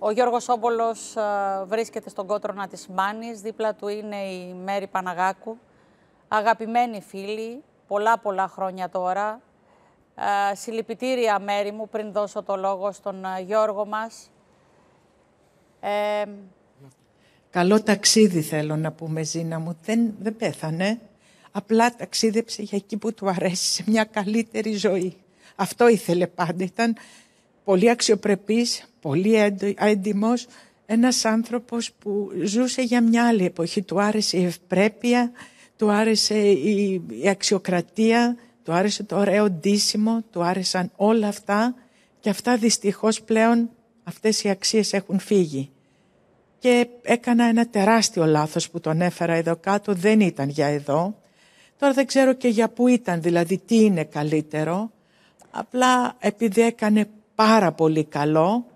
Ο Γιώργος Όμπολος ε, βρίσκεται στον κότρονα της Μάνης. Δίπλα του είναι η Μέρη Παναγάκου. αγαπημένη φίλη πολλά πολλά χρόνια τώρα. Ε, συλληπιτήρια Μέρη μου πριν δώσω το λόγο στον ε, Γιώργο μας. Καλό ταξίδι θέλω να πούμε Ζήνα μου. Δεν, δεν πέθανε. Απλά ταξίδεψε για εκεί που του αρέσει, σε μια καλύτερη ζωή. Αυτό ήθελε πάντα. Ήταν πολύ αξιοπρεπής, πολύ έντιμος, ένας άνθρωπος που ζούσε για μια άλλη εποχή. Του άρεσε η ευπρέπεια, του άρεσε η αξιοκρατία, του άρεσε το ωραίο ντύσιμο, του άρεσαν όλα αυτά και αυτά δυστυχώς πλέον αυτές οι αξίες έχουν φύγει. Και έκανα ένα τεράστιο λάθος που τον έφερα εδώ κάτω, δεν ήταν για εδώ. Τώρα δεν ξέρω και για πού ήταν, δηλαδή τι είναι καλύτερο. Απλά επειδή έκανε πάρα πολύ καλό,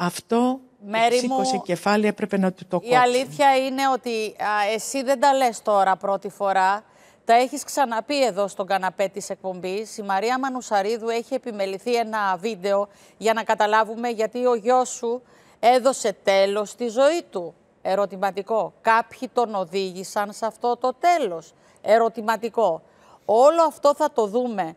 αυτό Μέρη σήκωσε κεφάλι, έπρεπε να του το κόψει. Η αλήθεια είναι ότι εσύ δεν τα λες τώρα πρώτη φορά. Τα έχεις ξαναπεί εδώ στον καναπέ της εκπομπής. Η Μαρία Μανουσαρίδου έχει επιμεληθεί ένα βίντεο για να καταλάβουμε γιατί ο γιος σου έδωσε τέλος στη ζωή του. Ερωτηματικό. Κάποιοι τον οδήγησαν σε αυτό το τέλος. Ερωτηματικό. Όλο αυτό θα το δούμε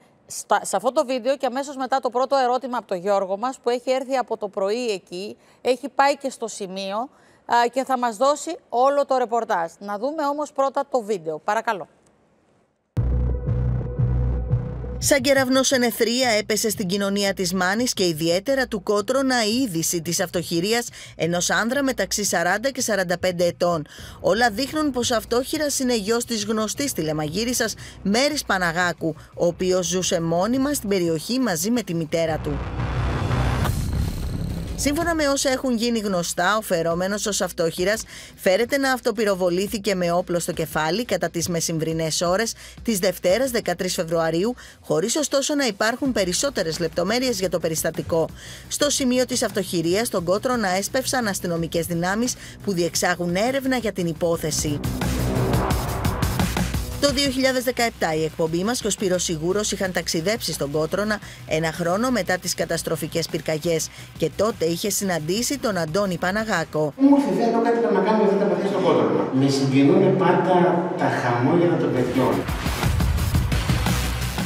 σε αυτό το βίντεο και αμέσως μετά το πρώτο ερώτημα από τον Γιώργο μας που έχει έρθει από το πρωί εκεί, έχει πάει και στο σημείο και θα μας δώσει όλο το ρεπορτάζ. Να δούμε όμως πρώτα το βίντεο. Παρακαλώ. Σαν κεραυνός ενεθρία έπεσε στην κοινωνία της Μάνης και ιδιαίτερα του Κότρονα η είδηση της αυτοχειρίας ενός άνδρα μεταξύ 40 και 45 ετών. Όλα δείχνουν πως αυτόχειρας είναι γιος της γνωστής τηλεμαγύρισσας Μέρης Παναγάκου, ο οποίος ζούσε μόνιμα στην περιοχή μαζί με τη μητέρα του. Σύμφωνα με όσα έχουν γίνει γνωστά, ο φερόμενος ω αυτόχειρα φέρεται να αυτοπυροβολήθηκε με όπλο στο κεφάλι κατά τις μεσημβρινές ώρες της Δευτέρας 13 Φεβρουαρίου, χωρίς ωστόσο να υπάρχουν περισσότερες λεπτομέρειες για το περιστατικό. Στο σημείο της αυτοχειρίας, τον κότρο να έσπευσαν αστυνομικές δυνάμεις που διεξάγουν έρευνα για την υπόθεση. Το 2017 η εκπομπή μας και ο Σπύρος Σιγούρος είχαν ταξιδέψει στον Κότρονα ένα χρόνο μετά τις καταστροφικές πυρκαγιές και τότε είχε συναντήσει τον Αντώνη Παναγάκο. Μου ήρθε κάτι να κάνω αυτά τα παιδιά στον Κότρονα. Με συγκινούν πάντα τα χαμόγελα των παιδιών.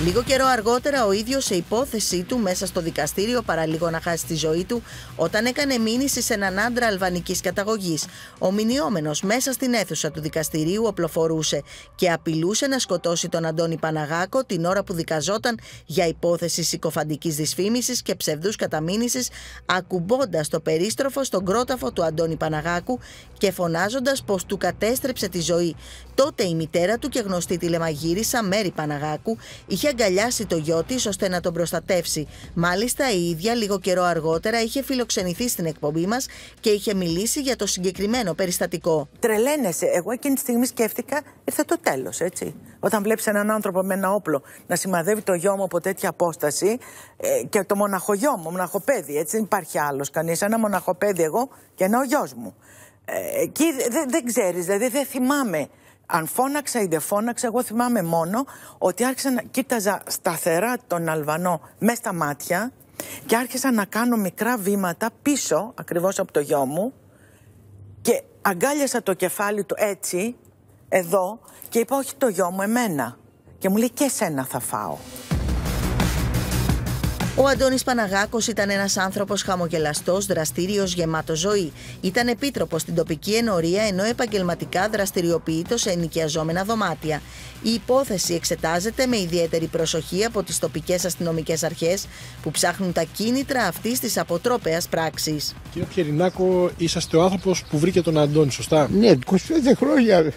Λίγο καιρό αργότερα ο ίδιος σε υπόθεσή του μέσα στο δικαστήριο παρά λίγο να χάσει τη ζωή του όταν έκανε μήνυση σε έναν άντρα αλβανικής καταγωγής. Ο μηνιόμενος μέσα στην αίθουσα του δικαστηρίου οπλοφορούσε και απειλούσε να σκοτώσει τον Αντώνη Παναγάκο την ώρα που δικαζόταν για υπόθεση συκοφαντικής δυσφήμισης και ψευδούς καταμήνυσης ακουμπώντας το περίστροφο στον κρόταφο του Αντώνη Παναγάκου και φωνάζοντας πως του κατέστρεψε τη ζωή. Τότε η μητέρα του και γνωστή τηλεμαγύρισα Μέρη Παναγάκου είχε αγκαλιάσει το γιο της ώστε να τον προστατεύσει. Μάλιστα, η ίδια λίγο καιρό αργότερα είχε φιλοξενηθεί στην εκπομπή μας και είχε μιλήσει για το συγκεκριμένο περιστατικό. Τρελαίνεσαι. Εγώ εκείνη τη στιγμή σκέφτηκα, ήρθε το τέλος, έτσι. Όταν βλέπεις έναν άνθρωπο με ένα όπλο να σημαδεύει το γιο μου από τέτοια απόσταση ε, και το μοναχογιό μου, μοναχοπέδι, έτσι δεν υπάρχει άλλος κανείς. Ένα μοναχοπέδι εγώ και ένα ο γιος μου. Ε, εκεί δεν δε ξέρεις, δηλαδή δεν θυμάμαι αν φώναξα ή δεν φώναξα, εγώ θυμάμαι μόνο ότι άρχισα να κοίταζα σταθερά τον Αλβανό μες στα μάτια και άρχισα να κάνω μικρά βήματα πίσω, ακριβώς από το γιο μου και αγκάλιασα το κεφάλι του έτσι, εδώ και είπα όχι το γιο μου εμένα και μου λέει και εσένα θα φάω. Ο Αντώνης Παναγάκος ήταν ένας άνθρωπος χαμογελαστός, δραστήριος, γεμάτος ζωή. Ήταν επίτροπος στην τοπική ενορία ενώ επαγγελματικά δραστηριοποιείται σε ενοικιαζόμενα δωμάτια. Η υπόθεση εξετάζεται με ιδιαίτερη προσοχή από τις τοπικές αστυνομικές αρχές που ψάχνουν τα κίνητρα αυτής της αποτρόπαιας πράξης. Κύριε Πιερινάκο, είσαστε ο άνθρωπος που βρήκε τον Αντώνη, σωστά? Ναι, 25 χρόνια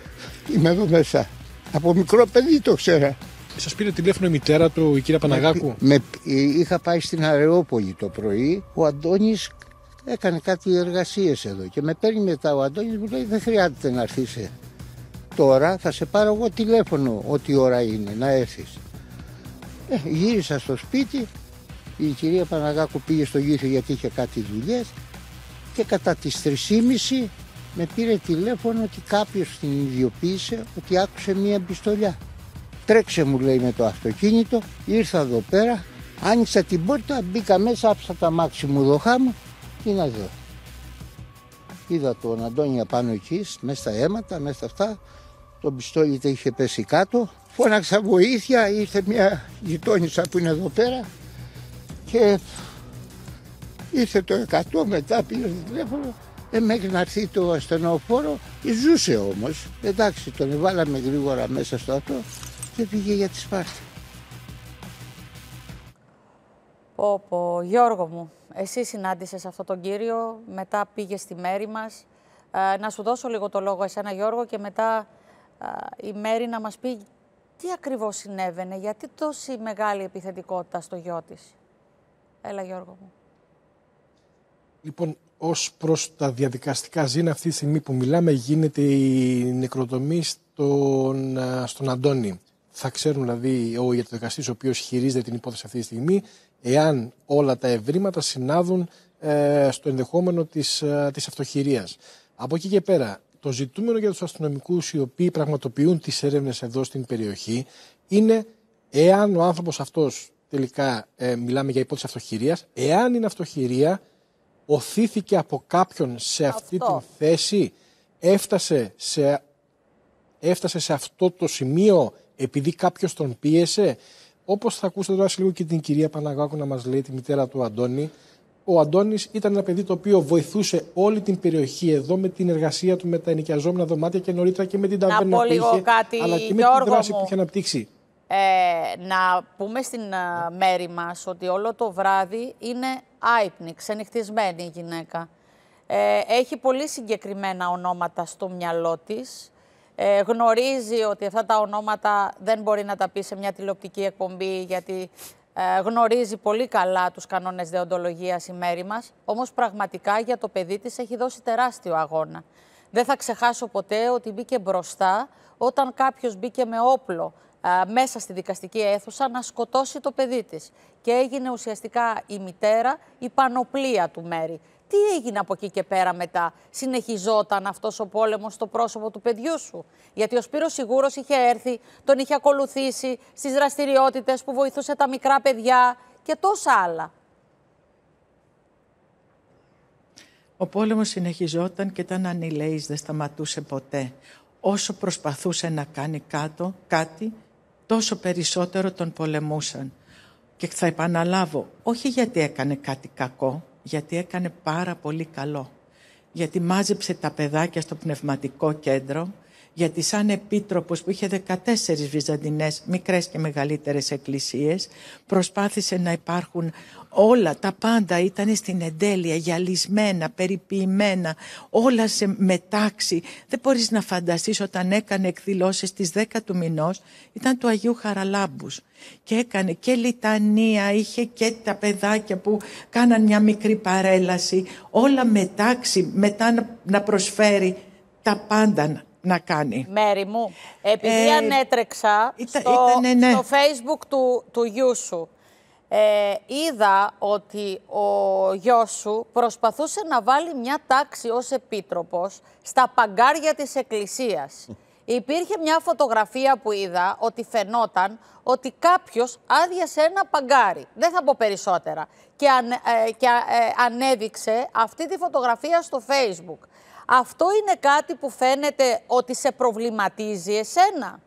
είμαι εδώ μέσα. Από μικρό παιδί το ξέρα. Σας πήρε τηλέφωνο η μητέρα του, η κυρία Παναγάκου. Με, είχα πάει στην Αρεόπολη το πρωί. Ο Αντώνης έκανε κάτι εργασίες εδώ και με παίρνει μετά ο Αντώνης μου λέει: Δεν χρειάζεται να έρθεις ε. τώρα. Θα σε πάρω εγώ τηλέφωνο ό,τι ώρα είναι να έρθεις. Ε, γύρισα στο σπίτι. Η κυρία Παναγάκου πήγε στο γύρο γιατί είχε κάτι δουλειές και κατά τις 3.30 με πήρε τηλέφωνο ότι κάποιος την ιδιοποίησε ότι άκουσε μία πιστολιά. Τρέξε μου λέει με το αυτοκίνητο, ήρθα εδώ πέρα, άνοιξα την πόρτα, μπήκα μέσα, άψα τα μάξι μου δοχά μου και να δω. Είδα τον Αντώνια πάνω εκεί, μέσα στα αίματα, μέσα αυτά, το πιστόλι είχε πέσει κάτω. Φώναξα βοήθεια, ήρθε μια γειτόνισσα που είναι εδώ πέρα και ήρθε το 100 μετά πήρε το τηλέφωνο ε, μέχρι να έρθει το ασθενοφόρο, ε, ζούσε όμως. Εντάξει, τον βάλαμε γρήγορα μέσα στο αυτό και πήγε για τη Σπάρτη. Πω, πω, Γιώργο μου, εσύ συνάντησες αυτόν τον κύριο, μετά πήγες στη μέρη μας. Ε, να σου δώσω λίγο το λόγο εσένα Γιώργο και μετά ε, η μέρη να μας πει τι ακριβώς συνέβαινε, γιατί τόση μεγάλη επιθετικότητα στο γιο της. Έλα Γιώργο μου. Λοιπόν, ως προς τα διαδικαστικά ζήνα αυτή τη στιγμή που μιλάμε γίνεται η νεκροτομή στον, ε, στον Αντώνη θα ξέρουν δηλαδή ο ιατροδικαστή ο οποίος χειρίζεται την υπόθεση αυτή τη στιγμή, εάν όλα τα ευρήματα συνάδουν ε, στο ενδεχόμενο της της, ε, αυτοχειρίας. Από εκεί και πέρα, το ζητούμενο για τους αστυνομικούς οι οποίοι πραγματοποιούν τις έρευνες εδώ στην περιοχή είναι εάν ο άνθρωπος αυτός τελικά ε, μιλάμε για υπόθεση αυτοχειρίας, εάν είναι αυτοχειρία, οθήθηκε από κάποιον σε αυτή αυτό. την θέση, έφτασε σε, έφτασε σε αυτό το σημείο επειδή κάποιος τον πίεσε. Όπως θα ακούσετε τώρα σε λίγο και την κυρία Παναγάκου να μας λέει, τη μητέρα του Αντώνη, ο Αντώνης ήταν ένα παιδί το οποίο βοηθούσε όλη την περιοχή εδώ με την εργασία του, με τα ενοικιαζόμενα δωμάτια και νωρίτερα και με την ταβέρνα που είχε, κάτι, αλλά και με την δράση που είχε αναπτύξει. Ε, να πούμε στην ε, μέρη μας ότι όλο το βράδυ είναι άϊπνη, ξενυχτισμένη η γυναίκα. Ε, έχει πολύ συγκεκριμένα ονόματα στο μυαλό της ε, γνωρίζει ότι αυτά τα ονόματα δεν μπορεί να τα πει σε μια τηλεοπτική εκπομπή γιατί ε, γνωρίζει πολύ καλά τους κανόνες δεοντολογίας η μέρη μας, όμως πραγματικά για το παιδί της έχει δώσει τεράστιο αγώνα. Δεν θα ξεχάσω ποτέ ότι μπήκε μπροστά όταν κάποιος μπήκε με όπλο ε, μέσα στη δικαστική αίθουσα να σκοτώσει το παιδί της και έγινε ουσιαστικά η μητέρα η πανοπλία του Μέρη τι έγινε από εκεί και πέρα μετά. Συνεχιζόταν αυτός ο πόλεμος στο πρόσωπο του παιδιού σου. Γιατί ο Σπύρος Σιγούρος είχε έρθει, τον είχε ακολουθήσει στις δραστηριότητες που βοηθούσε τα μικρά παιδιά και τόσα άλλα. Ο πόλεμος συνεχιζόταν και ήταν ανηλαίης, δεν σταματούσε ποτέ. Όσο προσπαθούσε να κάνει κάτω, κάτι, τόσο περισσότερο τον πολεμούσαν. Και θα επαναλάβω, όχι γιατί έκανε κάτι κακό, γιατί έκανε πάρα πολύ καλό. Γιατί μάζεψε τα παιδάκια στο πνευματικό κέντρο γιατί σαν επίτροπος που είχε 14 βυζαντινές μικρές και μεγαλύτερες εκκλησίες προσπάθησε να υπάρχουν όλα τα πάντα ήταν στην εντέλεια γυαλισμένα, περιποιημένα όλα σε μετάξι δεν μπορείς να φανταστείς όταν έκανε εκδηλώσεις στις 10 του μηνός ήταν του Αγίου Χαραλάμπους και έκανε και λιτανία είχε και τα παιδάκια που κάναν μια μικρή παρέλαση όλα μετάξι μετά να προσφέρει τα πάντα να κάνει. Μέρη μου, επειδή ε, ανέτρεξα ναι. στο, facebook του, του γιού σου, ε, είδα ότι ο γιος σου προσπαθούσε να βάλει μια τάξη ως επίτροπος στα παγκάρια της εκκλησίας. Υπήρχε μια φωτογραφία που είδα ότι φαινόταν ότι κάποιος άδειασε ένα παγκάρι. Δεν θα πω περισσότερα. Και, αν, ε, και ανέδειξε αυτή τη φωτογραφία στο facebook. Αυτό είναι κάτι που φαίνεται ότι σε προβληματίζει εσένα.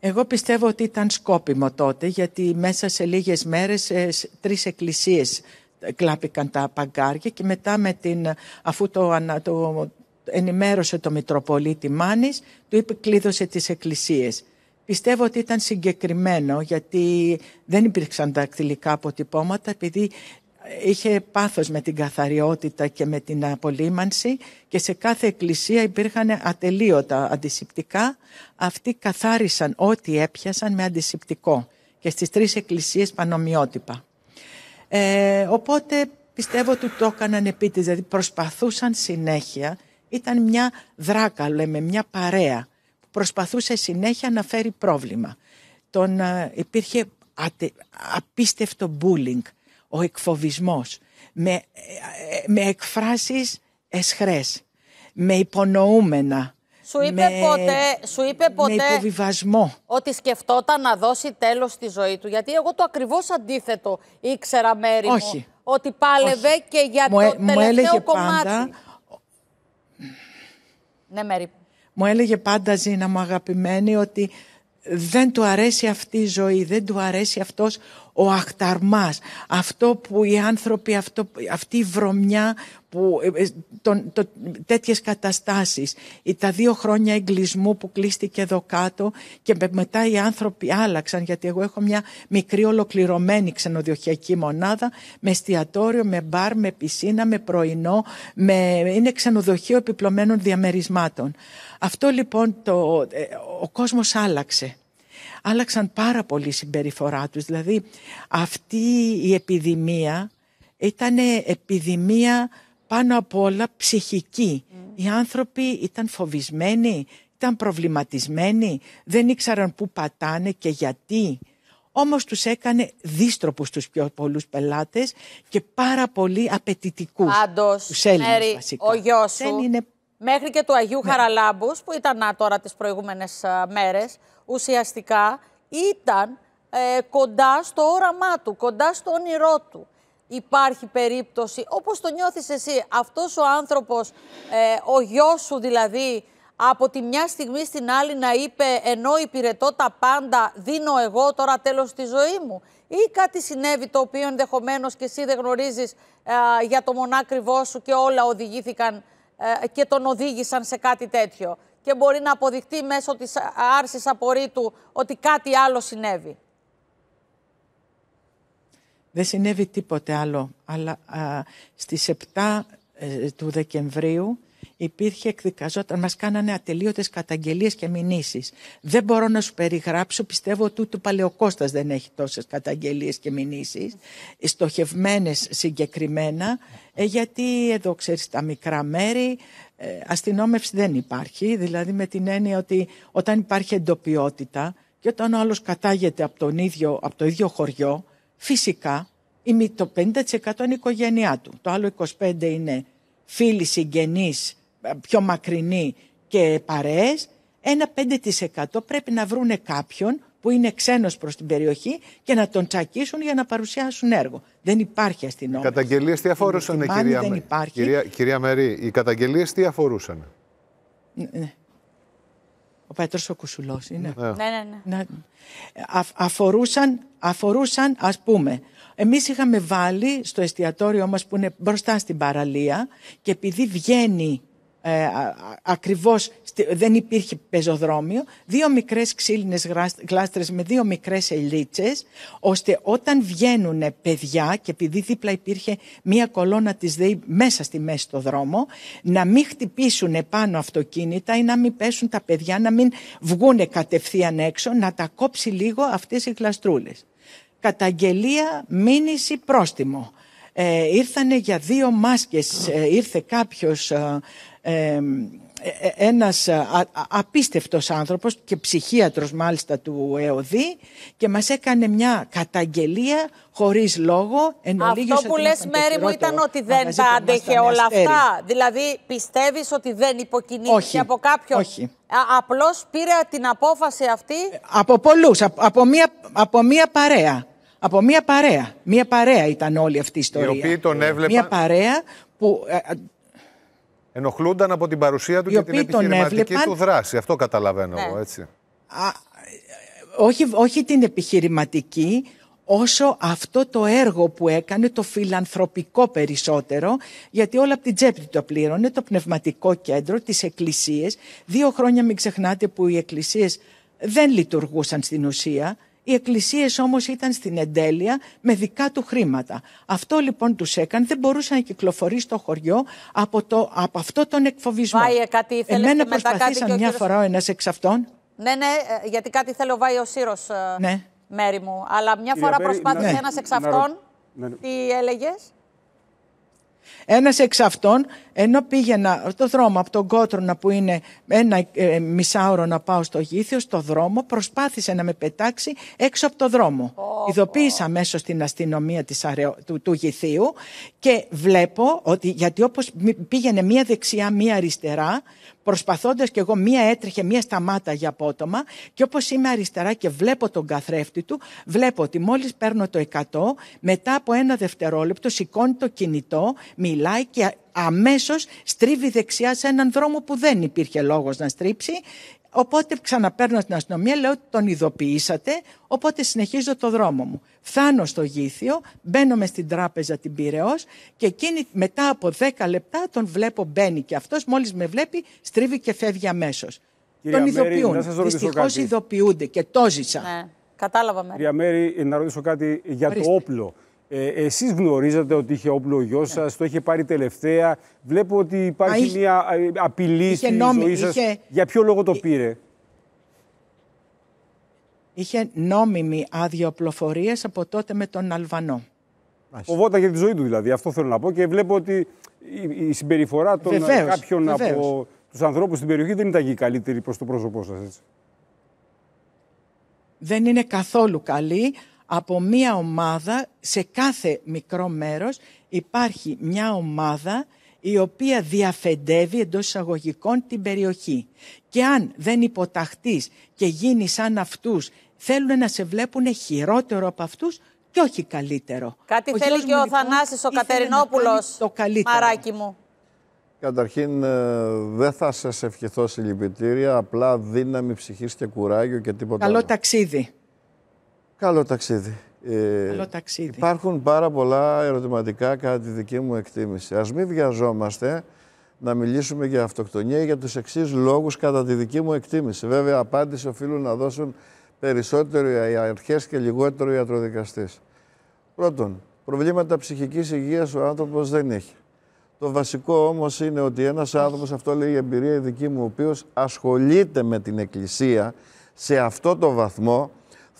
Εγώ πιστεύω ότι ήταν σκόπιμο τότε, γιατί μέσα σε λίγες μέρες ε, τρεις εκκλησίες ε, κλάπηκαν τα παγκάρια και μετά με την, ε, αφού το, το ενημέρωσε το Μητροπολίτη Μάνης, του είπε κλείδωσε τις εκκλησίες. Πιστεύω ότι ήταν συγκεκριμένο γιατί δεν υπήρξαν δακτυλικά αποτυπώματα επειδή είχε πάθος με την καθαριότητα και με την απολύμανση και σε κάθε εκκλησία υπήρχαν ατελείωτα αντισηπτικά. Αυτοί καθάρισαν ό,τι έπιασαν με αντισηπτικό και στις τρεις εκκλησίες πανομοιότυπα. Ε, οπότε πιστεύω ότι το έκαναν επίτης, δηλαδή προσπαθούσαν συνέχεια. Ήταν μια δράκα, λέμε, μια παρέα που προσπαθούσε συνέχεια να φέρει πρόβλημα. Τον, ε, υπήρχε απίστευτο μπούλινγκ ο εκφοβισμός, με, με εκφράσεις εσχρές, με υπονοούμενα, σου είπε, με... ποτέ, σου είπε υποβιβασμό. ότι σκεφτόταν να δώσει τέλος στη ζωή του. Γιατί εγώ το ακριβώς αντίθετο ήξερα μέρη μου. Ότι πάλευε και για μου, το ε- τελευταίο μου έλεγε κομμάτι. Πάντα... Ναι, Μέρη. Μου έλεγε πάντα, Ζήνα μου αγαπημένη, ότι δεν του αρέσει αυτή η ζωή, δεν του αρέσει αυτός ο αχταρμάς, αυτό που οι άνθρωποι, αυτό, αυτή η βρωμιά, που, ε, ε, το, το, τέτοιες καταστάσεις, τα δύο χρόνια εγκλισμού που κλείστηκε εδώ κάτω και μετά οι άνθρωποι άλλαξαν, γιατί εγώ έχω μια μικρή ολοκληρωμένη ξενοδοχειακή μονάδα με εστιατόριο, με μπαρ, με πισίνα, με πρωινό, με, είναι ξενοδοχείο επιπλωμένων διαμερισμάτων. Αυτό λοιπόν το, ε, ο κόσμος άλλαξε άλλαξαν πάρα πολύ συμπεριφορά τους. Δηλαδή αυτή η επιδημία ήταν επιδημία πάνω απ' όλα ψυχική. Mm. Οι άνθρωποι ήταν φοβισμένοι, ήταν προβληματισμένοι, δεν ήξεραν πού πατάνε και γιατί. Όμως τους έκανε δίστροπους τους πιο πολλούς πελάτες και πάρα πολύ απαιτητικούς. τους Μέρη, βασικά. ο γιος σου είναι μέχρι και του Αγίου ναι. Χαραλάμπους, που ήταν τώρα τις προηγούμενες α, ε, μέρες, ουσιαστικά ήταν ε, κοντά στο όραμά του, κοντά στο όνειρό του. Υπάρχει περίπτωση, όπως το νιώθεις εσύ, αυτός ο άνθρωπος, ε, ο γιος σου δηλαδή, από τη μια στιγμή στην άλλη να είπε ενώ υπηρετώ τα πάντα, δίνω εγώ τώρα τέλος στη ζωή μου. Ή κάτι συνέβη το οποίο ενδεχομένως και εσύ δεν γνωρίζεις για το μονάκριβό σου και όλα οδηγήθηκαν ε, και τον οδήγησαν σε κάτι τέτοιο. Και μπορεί να αποδειχτεί μέσω της άρσης απορρίτου ότι κάτι άλλο συνέβη. Δεν συνέβη τίποτε άλλο, αλλά α, στις 7 ε, του Δεκεμβρίου υπήρχε, εκδικαζόταν, μας κάνανε ατελείωτες καταγγελίες και μηνύσεις. Δεν μπορώ να σου περιγράψω, πιστεύω ότι ούτε ο Παλαιοκώστας δεν έχει τόσες καταγγελίες και μηνύσεις, στοχευμένες συγκεκριμένα, ε, γιατί εδώ ξέρεις τα μικρά μέρη, ε, αστυνόμευση δεν υπάρχει, δηλαδή με την έννοια ότι όταν υπάρχει εντοπιότητα και όταν ο άλλος κατάγεται από, τον ίδιο, από το ίδιο χωριό, φυσικά το 50% είναι η οικογένειά του, το άλλο 25% είναι φίλοι συγγενείς ε, πιο μακρινοί και παρέες, ένα 5% πρέπει να βρούνε κάποιον που είναι ξένος προς την περιοχή και να τον τσακίσουν για να παρουσιάσουν έργο. Δεν υπάρχει αστυνόμευση. Οι καταγγελίες τι αφορούσαν, κυρία, κυρία, κυρία Μερή, οι καταγγελίες τι αφορούσαν. Ναι. Ο Πέτρος ο Κουσουλός είναι. Ναι, ναι, ναι. ναι. Α, αφορούσαν, αφορούσαν, ας πούμε, εμείς είχαμε βάλει στο εστιατόριό μας που είναι μπροστά στην παραλία και επειδή βγαίνει ε, ακριβώς δεν υπήρχε πεζοδρόμιο, δύο μικρές ξύλινες γλάστρες με δύο μικρές ελίτσες, ώστε όταν βγαίνουν παιδιά και επειδή δίπλα υπήρχε μία κολόνα της ΔΕΗ μέσα στη μέση στο δρόμο, να μην χτυπήσουν πάνω αυτοκίνητα ή να μην πέσουν τα παιδιά, να μην βγούνε κατευθείαν έξω, να τα κόψει λίγο αυτές οι γλαστρούλες. Καταγγελία, μήνυση, πρόστιμο. Ε, ήρθανε για δύο μάσκες, ε, ήρθε κάποιος ε, ε, ε, ένας ε, απίστευτος άνθρωπος και ψυχίατρος μάλιστα του ΕΟΔΗ και μας έκανε μια καταγγελία χωρίς λόγο. Αυτό που λες Μέρη μου ήταν ότι δεν τα άντεχε όλα αυτά. Δηλαδή πιστεύεις ότι δεν υποκινήθηκε από κάποιον. Όχι. Απλώς πήρε την απόφαση αυτή. Από πολλούς, από, μία, από μία παρέα. Από μία παρέα. Μία παρέα ήταν όλη αυτή η ιστορία. τον Μία παρέα που Ενοχλούνταν από την παρουσία του και την επιχειρηματική του δράση. Αυτό καταλαβαίνω ναι. εγώ, έτσι. όχι, όχι την επιχειρηματική, όσο αυτό το έργο που έκανε, το φιλανθρωπικό περισσότερο, γιατί όλα από την τσέπη το πλήρωνε, το πνευματικό κέντρο, τις εκκλησίες. Δύο χρόνια μην ξεχνάτε που οι εκκλησίες δεν λειτουργούσαν στην ουσία. Οι εκκλησίες όμως ήταν στην εντέλεια με δικά του χρήματα. Αυτό λοιπόν τους έκανε, δεν μπορούσε να κυκλοφορεί στο χωριό από, το, από αυτό τον εκφοβισμό. Βάει κάτι ήθελες Εμένα προσπαθήσαν μια φορά ο ένας εξ αυτών. Ναι, ναι, ε, γιατί κάτι θέλω ο ο Σύρος, ε, ναι. μέρη μου. Αλλά μια φορά Κύριε, προσπάθησε ναι. ένας εξ αυτών, ναι. τι έλεγες, ένας εξ αυτών ενώ πήγαινα στο δρόμο από τον Κότρονα που είναι ένα ε, μισάωρο να πάω στο Γήθιο, στο δρόμο, προσπάθησε να με πετάξει έξω από το δρόμο. Oh, Ειδοποίησα μέσω στην αστυνομία της του, του Γηθίου και βλέπω ότι, γιατί όπως πήγαινε μία δεξιά, μία αριστερά, προσπαθώντας κι εγώ μία έτρεχε, μία σταμάτα για απότομα και όπως είμαι αριστερά και βλέπω τον καθρέφτη του, βλέπω ότι μόλις παίρνω το 100, μετά από ένα δευτερόλεπτο σηκώνει το κινητό, μιλάει και αμέσως στρίβει δεξιά σε έναν δρόμο που δεν υπήρχε λόγος να στρίψει. Οπότε ξαναπέρνω στην αστυνομία, λέω ότι τον ειδοποιήσατε, οπότε συνεχίζω το δρόμο μου. Φτάνω στο Γήθιο, μπαίνω μες στην τράπεζα την Πυραιός και εκείνη μετά από 10 λεπτά τον βλέπω μπαίνει και αυτός μόλις με βλέπει στρίβει και φεύγει αμέσως. Τον ειδοποιούν. Δυστυχώ ειδοποιούνται και το ζήσα. Ναι, κατάλαβα μέρα. Κυρία Μέρη, να ρωτήσω κάτι για το όπλο. Ε, Εσείς γνωρίζατε ότι είχε όπλο ο γιος ναι. σας, το είχε πάρει τελευταία. Βλέπω ότι υπάρχει μια ε, απειλή είχε στη ζωή σας. Είχε... Για ποιο λόγο το πήρε, Είχε νόμιμη άδεια οπλοφορίας από τότε με τον Αλβανό. Φοβόταν για τη ζωή του δηλαδή. Αυτό θέλω να πω και βλέπω ότι η συμπεριφορά των κάποιων από τους ανθρώπους στην περιοχή δεν ήταν και η καλύτερη προς το πρόσωπό σας, έτσι. Δεν είναι καθόλου καλή από μία ομάδα, σε κάθε μικρό μέρος υπάρχει μια ομάδα η οποία διαφεντεύει εντός εισαγωγικών την περιοχή. Και αν δεν υποταχτείς και γίνεις σαν αυτούς, θέλουν να σε βλέπουν χειρότερο από αυτούς και όχι καλύτερο. Κάτι θέλει και ο λοιπόν, Θανάσης ο Κατερινόπουλος, το καλύτερο. μαράκι μου. Καταρχήν ε, δεν θα σας ευχηθώ συλληπιτήρια, απλά δύναμη ψυχής και κουράγιο και τίποτα Καλό άλλο. ταξίδι. Καλό ταξίδι. Ε, Καλό ταξίδι. Υπάρχουν πάρα πολλά ερωτηματικά κατά τη δική μου εκτίμηση. Ας μην βιαζόμαστε να μιλήσουμε για αυτοκτονία για τους εξής λόγους κατά τη δική μου εκτίμηση. Βέβαια, απάντηση οφείλουν να δώσουν περισσότερο οι αρχές και λιγότερο οι ιατροδικαστές. Πρώτον, προβλήματα ψυχικής υγείας ο άνθρωπος δεν έχει. Το βασικό όμως είναι ότι ένας άνθρωπος, αυτό λέει η εμπειρία η δική μου, ο οποίος ασχολείται με την Εκκλησία σε αυτό το βαθμό,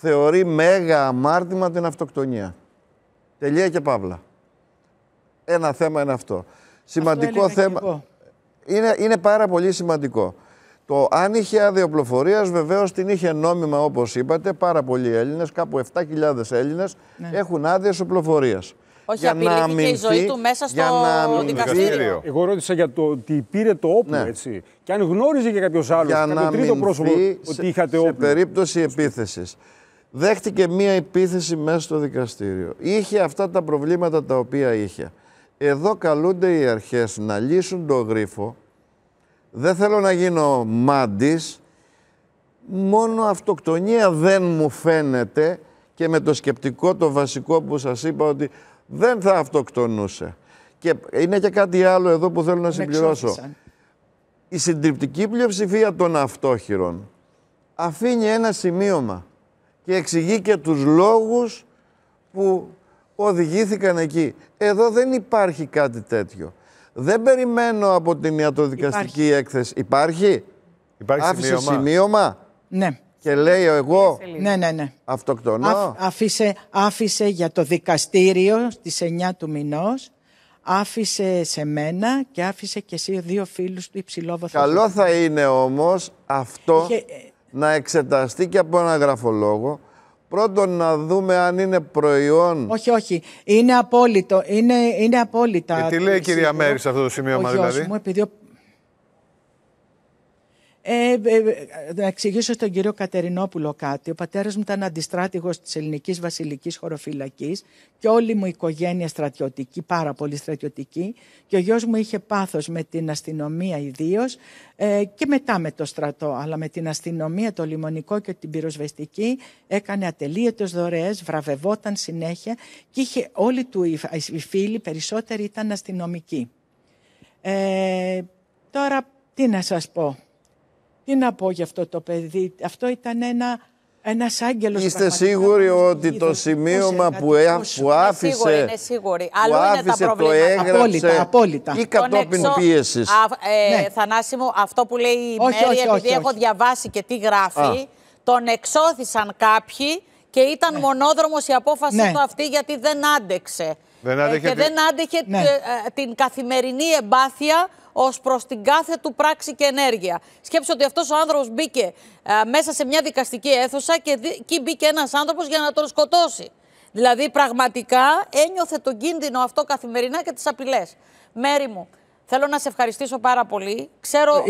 θεωρεί μέγα αμάρτημα την αυτοκτονία. Τελεία και παύλα. Ένα θέμα είναι αυτό. Σημαντικό θέμα. Είναι, είναι πάρα πολύ σημαντικό. Το αν είχε άδεια πληροφορίας, βεβαίως την είχε νόμιμα όπως είπατε. Πάρα πολλοί Έλληνες, κάπου 7.000 Έλληνες, ναι. έχουν άδειε οπλοφορία. Όχι, για να η ζωή του μέσα στο δικαστήριο. Εγώ ρώτησα για το ότι πήρε το όπλο, ναι. έτσι. Και αν γνώριζε και κάποιος άλλος, κάποιο τρίτο πρόσωπο, σε, ότι είχατε όπλο. Σε περίπτωση επίθεσης δέχτηκε μία επίθεση μέσα στο δικαστήριο. Είχε αυτά τα προβλήματα τα οποία είχε. Εδώ καλούνται οι αρχές να λύσουν το γρίφο. Δεν θέλω να γίνω μάντης. Μόνο αυτοκτονία δεν μου φαίνεται και με το σκεπτικό το βασικό που σας είπα ότι δεν θα αυτοκτονούσε. Και είναι και κάτι άλλο εδώ που θέλω να συμπληρώσω. Η συντριπτική πλειοψηφία των αυτόχειρων αφήνει ένα σημείωμα και εξηγεί και τους λόγους που οδηγήθηκαν εκεί. Εδώ δεν υπάρχει κάτι τέτοιο. Δεν περιμένω από την ιατροδικαστική υπάρχει. έκθεση. Υπάρχει. Υπάρχει σημείωμα. Ναι. Και λέει εγώ. Ναι, ναι, ναι. Αυτοκτονώ. άφησε, άφησε για το δικαστήριο στις 9 του μηνός. Άφησε σε μένα και άφησε και εσύ δύο φίλους του υψηλόβαθμου. Καλό θα είναι όμως αυτό... Ε, να εξεταστεί και από ένα γραφολόγο. Πρώτον να δούμε αν είναι προϊόν. Όχι, όχι. Είναι απόλυτο. Είναι, είναι απόλυτα. Και ε, τι λέει η κυρία Μέρη σε αυτό το σημείο μα, δηλαδή. Ε, ε, ε, να εξηγήσω στον κύριο Κατερινόπουλο κάτι. Ο πατέρας μου ήταν αντιστράτηγος της ελληνικής βασιλικής χωροφυλακής και όλη μου η οικογένεια στρατιωτική, πάρα πολύ στρατιωτική και ο γιος μου είχε πάθος με την αστυνομία ιδίως ε, και μετά με το στρατό, αλλά με την αστυνομία, το λιμονικό και την πυροσβεστική έκανε ατελείωτες δωρεές, βραβευόταν συνέχεια και είχε όλοι του οι φίλοι περισσότεροι ήταν αστυνομικοί. Ε, τώρα τι να σας πω, τι να πω για αυτό το παιδί. Αυτό ήταν ένα ένας άγγελος Είστε σίγουροι ότι το σημείωμα που, που άφησε, είναι είναι σίγουροι. είναι τα το έγραψε απόλυτα, απόλυτα. ή κατόπιν πίεση. πίεσης. Ε, ναι. Θανάση μου, αυτό που λέει η όχι, Μέρη, όχι, επειδή έχω διαβάσει και τι γράφει, τον εξώθησαν κάποιοι και ήταν ναι. μονόδρομος η απόφαση ναι. του αυτή γιατί δεν άντεξε. Δεν ε, και δεν άντεχε ναι. ε, την καθημερινή εμπάθεια ως προς την κάθε του πράξη και ενέργεια. Σκέψτε ότι αυτός ο άνθρωπος μπήκε μέσα σε μια δικαστική αίθουσα και εκεί μπήκε ένας άνθρωπος για να τον σκοτώσει. Δηλαδή, πραγματικά ένιωθε τον κίνδυνο αυτό καθημερινά και τις απειλές. Μέρη μου, Θέλω να σε ευχαριστήσω πάρα πολύ. Ξέρω...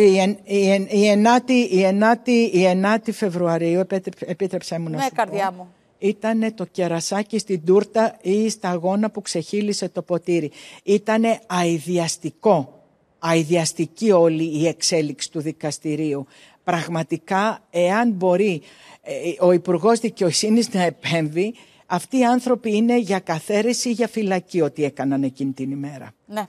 Η, 9η Φεβρουαρίου ήταν το κερασάκι στην τούρτα ή η, Φεβρουαρίου, επίτρεψε μου να ναι, καρδιά μου. Ήταν το κερασάκι στην τούρτα ή στα αγώνα που ξεχύλισε το ποτήρι. ηταν αειδιαστικό αειδιαστική όλη η εξέλιξη του δικαστηρίου. Πραγματικά, εάν μπορεί ε, ο υπουργός δικαιοσύνης να επέμβει, αυτοί οι άνθρωποι είναι για καθαίρεση ή για φυλακή ό,τι έκαναν εκείνη την ημέρα. Ναι.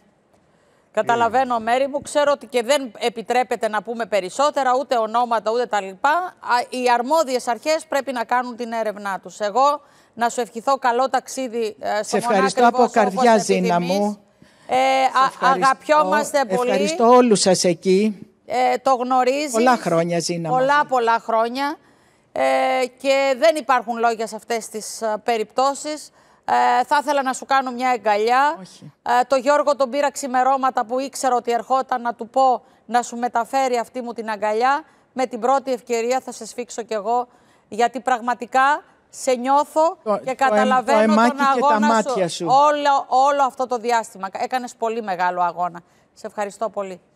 Καταλαβαίνω, ε. Μέρη μου. Ξέρω ότι και δεν επιτρέπεται να πούμε περισσότερα, ούτε ονόματα, ούτε τα λοιπά. Οι αρμόδιες αρχές πρέπει να κάνουν την έρευνά τους. Εγώ να σου ευχηθώ καλό ταξίδι ε, στο Σε ευχαριστώ από καρδιά, Ζήνα μου. Ε, αγαπιόμαστε πολύ. Ευχαριστώ όλους σας εκεί. Ε, το γνωρίζεις. Πολλά χρόνια ζήναμε. Πολλά πολλά χρόνια. Ε, και δεν υπάρχουν λόγια σε αυτές τις ε, περιπτώσεις. Ε, θα ήθελα να σου κάνω μια εγκαλιά. το Γιώργο τον πήρα ξημερώματα που ήξερα ότι ερχόταν να του πω να σου μεταφέρει αυτή μου την αγκαλιά. Με την πρώτη ευκαιρία θα σε σφίξω κι εγώ, γιατί πραγματικά σε νιώθω και καταλαβαίνω το τον αγώνα σου, σου. Όλο, όλο αυτό το διάστημα. Έκανες πολύ μεγάλο αγώνα. Σε ευχαριστώ πολύ.